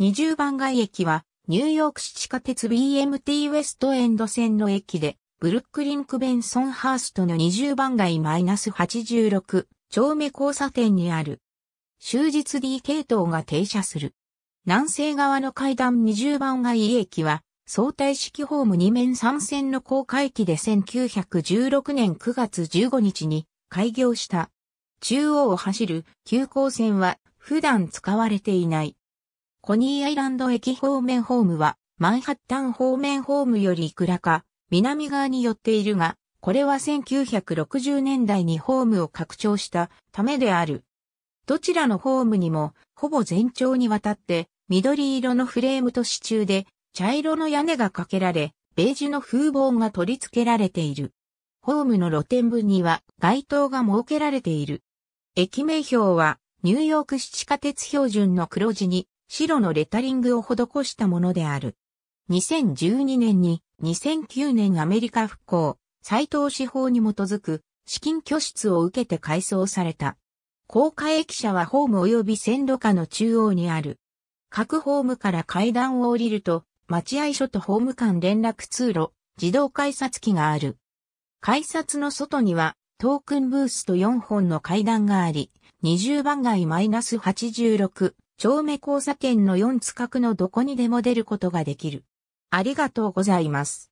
20番街駅は、ニューヨーク市地下鉄 BMT ウェストエンド線の駅で、ブルックリンクベンソンハーストの20番街 -86 丁目交差点にある。終日 D 系統が停車する。南西側の階段20番街駅は、相対式ホーム2面3線の公開機で1916年9月15日に開業した。中央を走る急行線は普段使われていない。コニーアイランド駅方面ホームは、マンハッタン方面ホームよりいくらか、南側に寄っているが、これは1960年代にホームを拡張したためである。どちらのホームにも、ほぼ全長にわたって、緑色のフレームと支柱で、茶色の屋根がかけられ、ベージュの風防が取り付けられている。ホームの露天部には街灯が設けられている。駅名標は、ニューヨーク市地下鉄標準の黒字に、白のレタリングを施したものである。2012年に2009年アメリカ復興、再投資法に基づく資金拠出を受けて改装された。高架駅舎はホーム及び線路下の中央にある。各ホームから階段を降りると、待合所とホーム間連絡通路、自動改札機がある。改札の外には、トークンブースと4本の階段があり、20番街マイナス -86、照目交差点の4近くのどこにでも出ることができる。ありがとうございます。